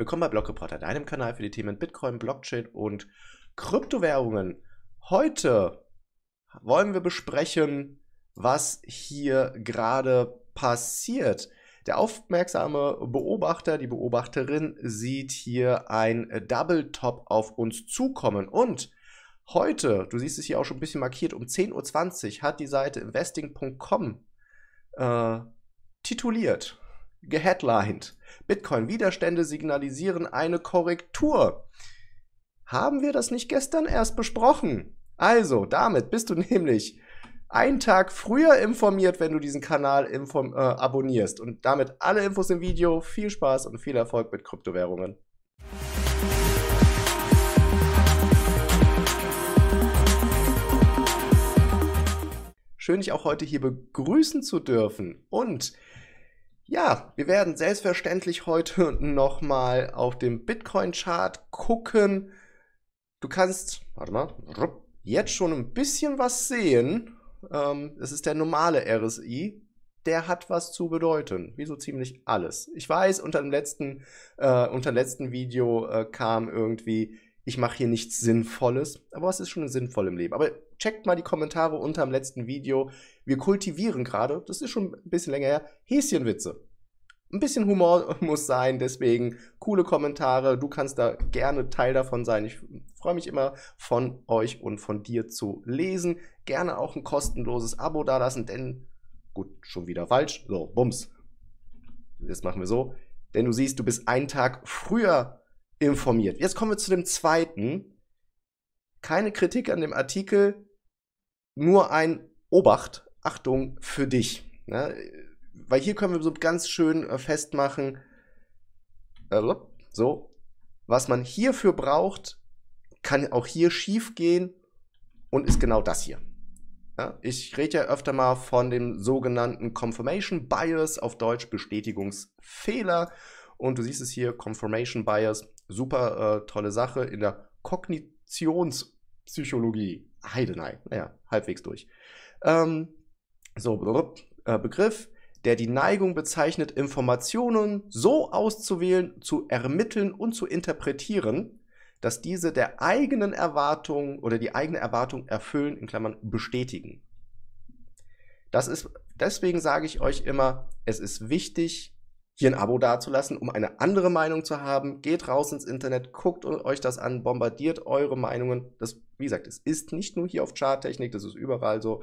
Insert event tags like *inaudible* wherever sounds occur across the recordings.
Willkommen bei Block Reporter, deinem Kanal für die Themen Bitcoin, Blockchain und Kryptowährungen. Heute wollen wir besprechen, was hier gerade passiert. Der aufmerksame Beobachter, die Beobachterin sieht hier ein Double Top auf uns zukommen und heute, du siehst es hier auch schon ein bisschen markiert, um 10.20 Uhr hat die Seite investing.com äh, tituliert geheadlined. Bitcoin-Widerstände signalisieren eine Korrektur. Haben wir das nicht gestern erst besprochen? Also, damit bist du *laughs* nämlich einen Tag früher informiert, wenn du diesen Kanal äh, abonnierst. Und damit alle Infos im Video. Viel Spaß und viel Erfolg mit Kryptowährungen. Schön, dich auch heute hier begrüßen zu dürfen. Und ja, wir werden selbstverständlich heute *laughs* nochmal auf dem Bitcoin-Chart gucken. Du kannst, warte mal, jetzt schon ein bisschen was sehen. Ähm, es ist der normale RSI. Der hat was zu bedeuten, wie so ziemlich alles. Ich weiß, unter dem letzten, äh, unter dem letzten Video äh, kam irgendwie ich mache hier nichts Sinnvolles, aber was ist schon sinnvoll im Leben? Aber checkt mal die Kommentare unter dem letzten Video. Wir kultivieren gerade, das ist schon ein bisschen länger her, Häschenwitze. Ein bisschen Humor *laughs* muss sein, deswegen coole Kommentare. Du kannst da gerne Teil davon sein. Ich freue mich immer von euch und von dir zu lesen. Gerne auch ein kostenloses Abo dalassen, denn gut, schon wieder falsch. So, bums. Das machen wir so. Denn du siehst, du bist einen Tag früher informiert. Jetzt kommen wir zu dem zweiten. Keine Kritik an dem Artikel, nur ein Obacht, Achtung für dich. Ne? Weil hier können wir so ganz schön äh, festmachen, äh, so, was man hierfür braucht, kann auch hier schief gehen und ist genau das hier. Ja, ne? ich rede ja öfter mal von dem sogenannten Confirmation Bias, auf Deutsch Bestätigungsfehler. Und du siehst es hier, Confirmation Bias super äh, tolle Sache in der Kognitionspsychologie. Heidenei, naja, halbwegs durch. Ähm, so, blub, äh, Begriff, der die Neigung bezeichnet, Informationen so auszuwählen, zu ermitteln und zu interpretieren, dass diese der eigenen Erwartung oder die eigene Erwartung erfüllen, in Klammern bestätigen. Das ist, deswegen sage ich euch immer, es ist wichtig, hier ein Abo dazulassen, um eine andere Meinung zu haben. Geht raus ins Internet, guckt euch das an, bombardiert eure Meinungen. Das, wie gesagt, es ist nicht nur hier auf Charttechnik, das ist überall so.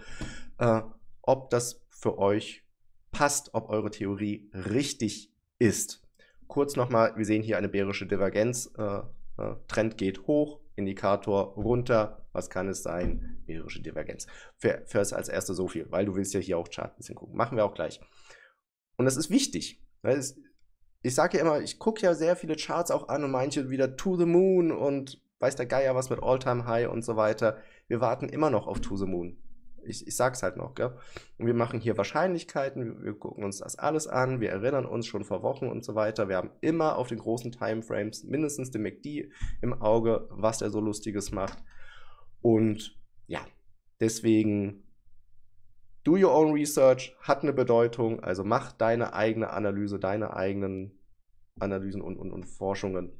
Äh, ob das für euch passt, ob eure Theorie richtig ist. Kurz nochmal, wir sehen hier eine bärische Divergenz. Äh, äh, Trend geht hoch, Indikator runter. Was kann es sein? Bärische Divergenz. Für, für als erster so viel, weil du willst ja hier auch Chart ein bisschen gucken. Machen wir auch gleich. Und das ist wichtig. Weil es, ich sage ja immer, ich gucke ja sehr viele Charts auch an und manche wieder To the Moon und weiß der Geier was mit All-Time High und so weiter. Wir warten immer noch auf To the Moon. Ich, ich sag's halt noch, gell? Und wir machen hier Wahrscheinlichkeiten, wir gucken uns das alles an, wir erinnern uns schon vor Wochen und so weiter. Wir haben immer auf den großen Timeframes mindestens den MACD im Auge, was der so Lustiges macht. Und ja, deswegen Do your own research hat eine Bedeutung, also mach deine eigene Analyse, deine eigenen Analysen und, und, und Forschungen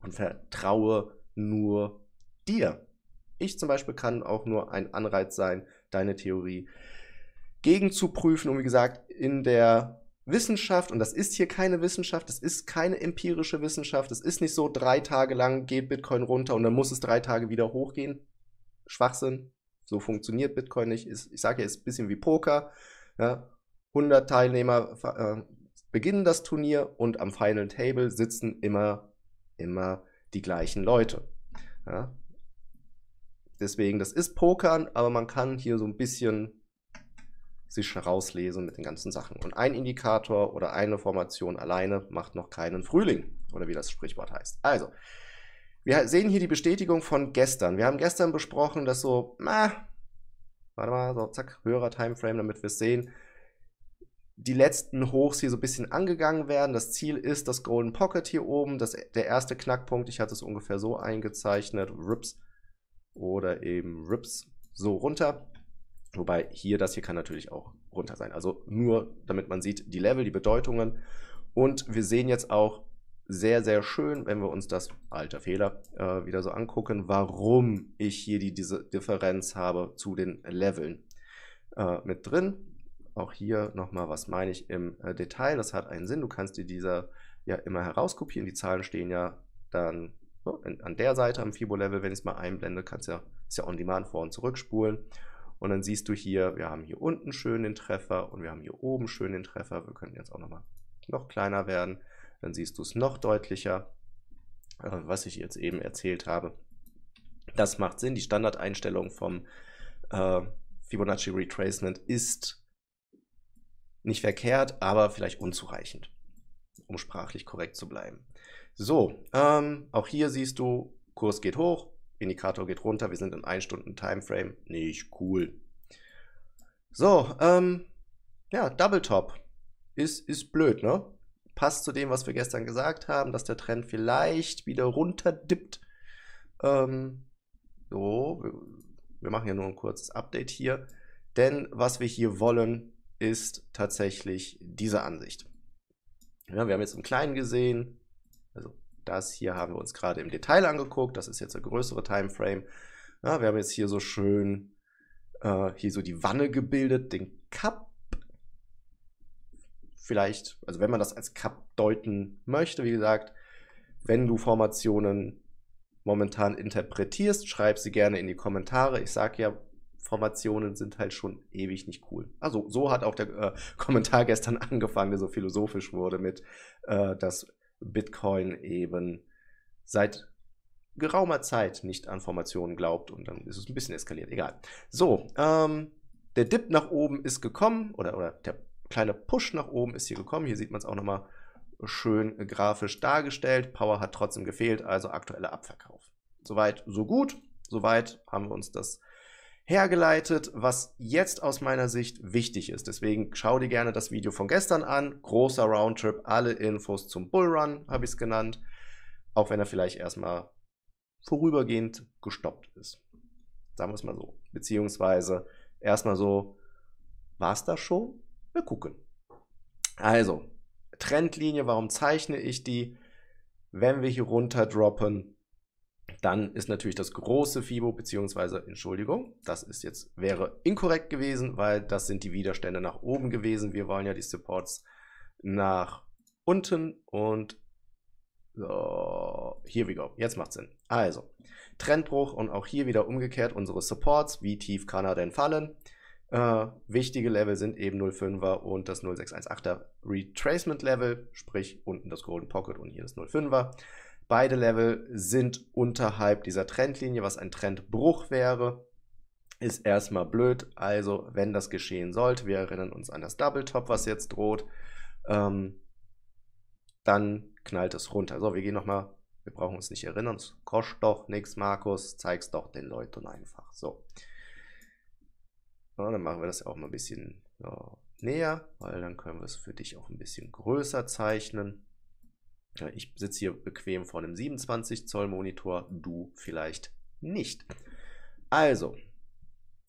und vertraue nur dir. Ich zum Beispiel kann auch nur ein Anreiz sein, deine Theorie gegenzuprüfen. Und wie gesagt, in der Wissenschaft, und das ist hier keine Wissenschaft, das ist keine empirische Wissenschaft, es ist nicht so, drei Tage lang geht Bitcoin runter und dann muss es drei Tage wieder hochgehen. Schwachsinn, so funktioniert Bitcoin nicht. Ist, ich sage ja, ist ein bisschen wie Poker. Ja. 100 Teilnehmer äh, beginnen das Turnier und am Final Table sitzen immer, immer die gleichen Leute. Ja. Deswegen, das ist Pokern, aber man kann hier so ein bisschen sich herauslesen mit den ganzen Sachen. Und ein Indikator oder eine Formation alleine macht noch keinen Frühling, oder wie das Sprichwort heißt. Also, wir sehen hier die Bestätigung von gestern. Wir haben gestern besprochen, dass so, na, Warte mal, so, zack, höherer Timeframe, damit wir es sehen. Die letzten Hochs hier so ein bisschen angegangen werden. Das Ziel ist das Golden Pocket hier oben. Das, der erste Knackpunkt, ich hatte es ungefähr so eingezeichnet. Rips oder eben Rips so runter. Wobei hier, das hier kann natürlich auch runter sein. Also nur, damit man sieht, die Level, die Bedeutungen. Und wir sehen jetzt auch, sehr, sehr schön, wenn wir uns das, alter Fehler, äh, wieder so angucken, warum ich hier die, diese Differenz habe zu den Leveln äh, mit drin. Auch hier nochmal, was meine ich im äh, Detail, das hat einen Sinn, du kannst dir dieser ja immer herauskopieren, die Zahlen stehen ja dann so, in, an der Seite am Fibo-Level, wenn ich es mal einblende, kannst ja, ist ja on-demand vor- und zurückspulen. Und dann siehst du hier, wir haben hier unten schön den Treffer und wir haben hier oben schön den Treffer. Wir können jetzt auch nochmal noch kleiner werden dann siehst du es noch deutlicher, äh, was ich jetzt eben erzählt habe. Das macht Sinn. Die Standardeinstellung vom äh, Fibonacci Retracement ist nicht verkehrt, aber vielleicht unzureichend, um sprachlich korrekt zu bleiben. So, ähm, auch hier siehst du, Kurs geht hoch, Indikator geht runter, wir sind in 1 Stunden Timeframe, nicht cool. So, ähm, ja, Double Top ist, ist blöd, ne? passt zu dem, was wir gestern gesagt haben, dass der Trend vielleicht wieder runterdippt. Ähm, so, wir machen ja nur ein kurzes Update hier. Denn was wir hier wollen, ist tatsächlich diese Ansicht. Ja, wir haben jetzt im Kleinen gesehen, also das hier haben wir uns gerade im Detail angeguckt, das ist jetzt der größere Timeframe. Ja, wir haben jetzt hier so schön äh, hier so die Wanne gebildet, den Cup vielleicht, also wenn man das als Cup deuten möchte, wie gesagt, wenn du Formationen momentan interpretierst, schreib sie gerne in die Kommentare. Ich sage ja, Formationen sind halt schon ewig nicht cool. Also so hat auch der äh, Kommentar gestern *laughs* angefangen, der so philosophisch wurde mit, äh, dass Bitcoin eben seit geraumer Zeit nicht an Formationen glaubt und dann ist es ein bisschen eskaliert. Egal. So, ähm, der Dip nach oben ist gekommen oder, oder der kleiner Push nach oben ist hier gekommen. Hier sieht man es auch nochmal schön grafisch dargestellt. Power hat trotzdem gefehlt, also aktueller Abverkauf. Soweit, so gut. Soweit haben wir uns das hergeleitet, was jetzt aus meiner Sicht wichtig ist. Deswegen schau dir gerne das Video von gestern an. Großer Roundtrip, alle Infos zum Bullrun habe ich es genannt. Auch wenn er vielleicht erstmal vorübergehend gestoppt ist. Sagen wir es mal so. Beziehungsweise erstmal so, war es das schon? Wir gucken. Also, Trendlinie, warum zeichne ich die? Wenn wir hier runter droppen, dann ist natürlich das große FIBO, beziehungsweise, Entschuldigung, das ist jetzt, wäre inkorrekt gewesen, weil das sind die Widerstände nach oben gewesen. Wir wollen ja die Supports nach unten und so, here we go. Jetzt macht Sinn. Also, Trendbruch und auch hier wieder umgekehrt unsere Supports. Wie tief kann er denn fallen? Äh, wichtige Level sind eben 0,5er und das 0,618er Retracement Level, sprich unten das Golden Pocket und hier das 0,5er. Beide Level sind unterhalb dieser Trendlinie, was ein Trendbruch wäre. Ist erstmal blöd, also wenn das geschehen sollte, wir erinnern uns an das Double Top, was jetzt droht, ähm, dann knallt es runter. So, wir gehen nochmal, wir brauchen uns nicht erinnern, es kostet doch nichts, Markus, zeig's doch den Leuten einfach. So. Und dann machen wir das auch mal ein bisschen ja, näher, weil dann können wir es für dich auch ein bisschen größer zeichnen. Ja, ich sitze hier bequem vor einem 27 Zoll Monitor, du vielleicht nicht. Also,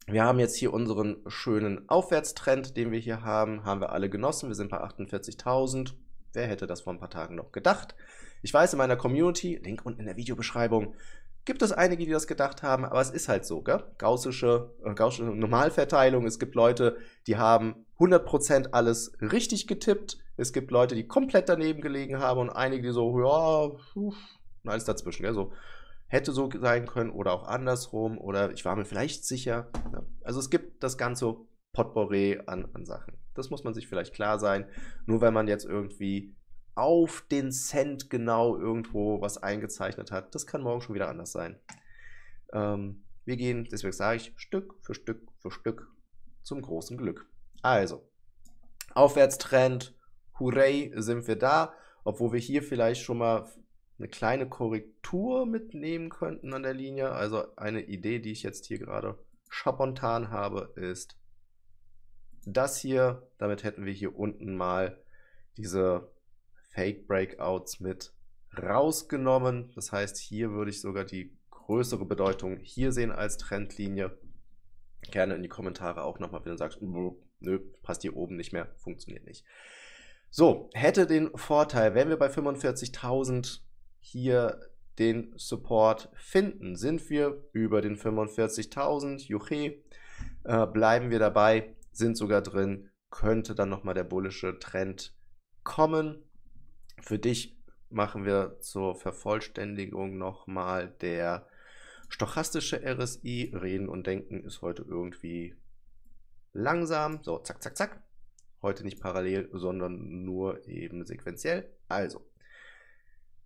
wir haben jetzt hier unseren schönen Aufwärtstrend, den wir hier haben, haben wir alle genossen. Wir sind bei 48.000. Wer hätte das vor ein paar Tagen noch gedacht? Ich weiß, in meiner Community, Link unten in der Videobeschreibung, Gibt es einige, die das gedacht haben, aber es ist halt so, gell? Gaussische, äh, gaussische Normalverteilung. Es gibt Leute, die haben 100% alles richtig getippt. Es gibt Leute, die komplett daneben gelegen haben und einige, die so, ja, uff, alles dazwischen, gell? So, hätte so sein können oder auch andersrum oder ich war mir vielleicht sicher. Ja. Ne? Also es gibt das ganze Potpourri an, an Sachen. Das muss man sich vielleicht klar sein. Nur wenn man jetzt irgendwie auf den Cent genau irgendwo was eingezeichnet hat. Das kann morgen schon wieder anders sein. Ähm, wir gehen, deswegen sage ich, Stück für Stück für Stück zum großen Glück. Also, Aufwärtstrend, hurray, sind wir da, obwohl wir hier vielleicht schon mal eine kleine Korrektur mitnehmen könnten an der Linie. Also eine Idee, die ich jetzt hier gerade spontan habe, ist das hier. Damit hätten wir hier unten mal diese Fake Breakouts mit rausgenommen. Das heißt, hier würde ich sogar die größere Bedeutung hier sehen als Trendlinie. Gerne in die Kommentare auch nochmal, wenn du sagst, nö, passt hier oben nicht mehr, funktioniert nicht. So, hätte den Vorteil, wenn wir bei 45.000 hier den Support finden, sind wir über den 45.000, juche, äh, bleiben wir dabei, sind sogar drin, könnte dann nochmal der bullische Trend kommen für dich machen wir zur Vervollständigung nochmal der stochastische RSI. Reden und Denken ist heute irgendwie langsam. So, zack, zack, zack. Heute nicht parallel, sondern nur eben sequenziell. Also,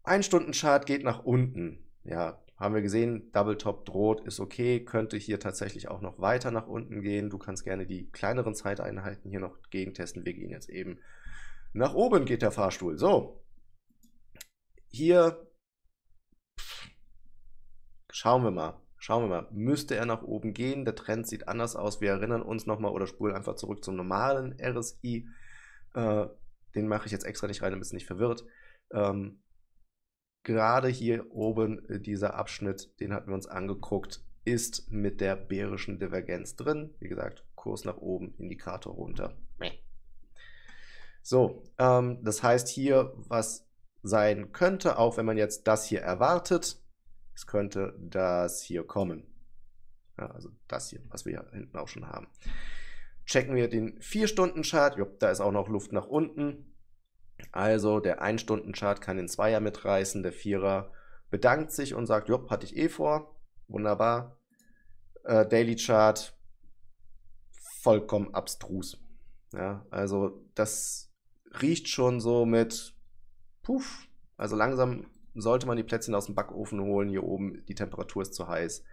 ein Stundenchart geht nach unten. Ja, haben wir gesehen, Double Top droht, ist okay, könnte hier tatsächlich auch noch weiter nach unten gehen. Du kannst gerne die kleineren Zeiteinheiten hier noch gegentesten. Wir gehen jetzt eben nach oben, geht der Fahrstuhl. So, hier schauen wir mal. Schauen wir mal, müsste er nach oben gehen? Der Trend sieht anders aus. Wir erinnern uns nochmal oder spulen einfach zurück zum normalen RSI. Äh, den mache ich jetzt extra nicht rein, damit es nicht verwirrt. Ähm, gerade hier oben äh, dieser Abschnitt, den hatten wir uns angeguckt, ist mit der bärischen Divergenz drin. Wie gesagt, Kurs nach oben, Indikator runter. So, ähm, das heißt hier, was sein könnte, auch wenn man jetzt das hier erwartet. Es könnte das hier kommen. Ja, also das hier, was wir ja hinten auch schon haben. Checken wir den 4-Stunden-Chart. Da ist auch noch Luft nach unten. Also der 1-Stunden-Chart kann den 2er mitreißen. Der 4er bedankt sich und sagt, jupp, hatte ich eh vor. Wunderbar. Äh, Daily Chart vollkommen abstrus. Ja, also das riecht schon so mit puff. Also langsam sollte man die Plätzchen aus dem Backofen holen. Hier oben, die Temperatur ist zu heiß.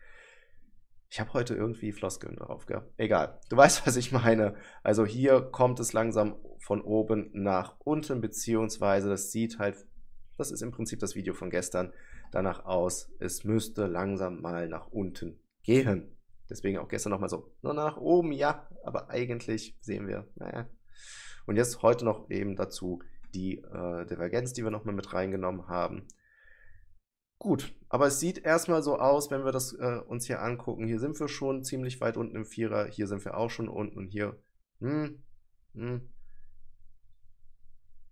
Ich habe heute irgendwie Floskeln drauf, gell? Egal. Du weißt, was ich meine. Also hier kommt es langsam von oben nach unten, beziehungsweise das sieht halt, das ist im Prinzip das Video von gestern, danach aus, es müsste langsam mal nach unten gehen. Deswegen auch gestern nochmal so, nur nach oben, ja, aber eigentlich sehen wir, naja. Und jetzt heute noch eben dazu die äh, Divergenz, die wir nochmal mit reingenommen haben. Gut, aber es sieht erstmal so aus, wenn wir das äh, uns hier angucken. Hier sind wir schon ziemlich weit unten im Vierer, hier sind wir auch schon unten und hier hm, hm,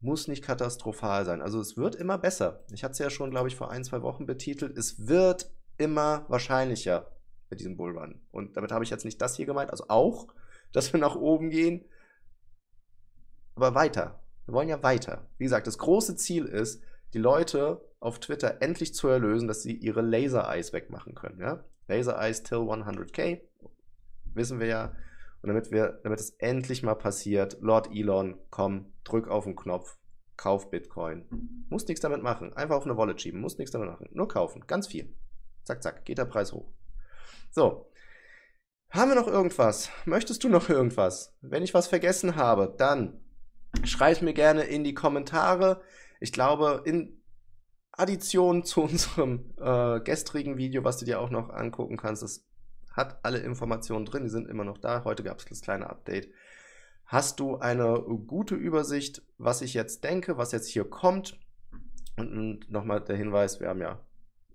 muss nicht katastrophal sein. Also es wird immer besser. Ich hatte es ja schon, glaube ich, vor ein, zwei Wochen betitelt. Es wird immer wahrscheinlicher mit diesem Bullrun. Und damit habe ich jetzt nicht das hier gemeint, also auch, *laughs* dass wir nach oben gehen, aber weiter. Wir wollen ja weiter. Wie gesagt, das große Ziel ist, die Leute auf Twitter endlich zu erlösen, dass sie ihre Laser-Eyes wegmachen können. Ja? Laser-Eyes till 100k, wissen wir ja. Und damit, wir, damit es endlich mal passiert, Lord Elon, komm, drück auf den Knopf, kauf Bitcoin. Muss nichts damit machen. Einfach auf eine Wallet schieben, muss nichts damit machen. Nur kaufen, ganz viel. Zack, zack, geht der Preis hoch. So. Haben wir noch irgendwas? Möchtest du noch irgendwas? Wenn ich was vergessen habe, dann Schreibt mir gerne in die Kommentare. Ich glaube, in Addition zu unserem äh, gestrigen Video, was du dir auch noch angucken kannst, das hat alle Informationen drin, die sind immer noch da. Heute gab es das kleine Update. Hast du eine gute Übersicht, was ich jetzt denke, was jetzt hier kommt? Und nochmal der Hinweis, wir haben ja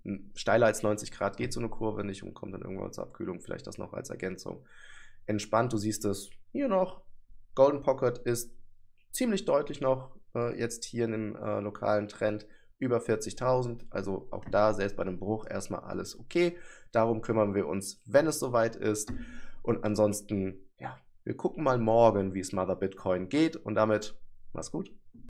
hm, steiler als 90 Grad geht so eine Kurve nicht und kommt dann irgendwann zur Abkühlung, vielleicht das noch als Ergänzung. Entspannt, du siehst es hier noch. Golden Pocket ist ziemlich deutlich noch äh, jetzt hier in dem äh, lokalen Trend über 40.000. Also auch da, selbst bei einem Bruch, erstmal alles okay. Darum kümmern wir uns, wenn es soweit ist. Und ansonsten, ja, wir gucken mal morgen, wie es Mother Bitcoin geht. Und damit, mach's gut.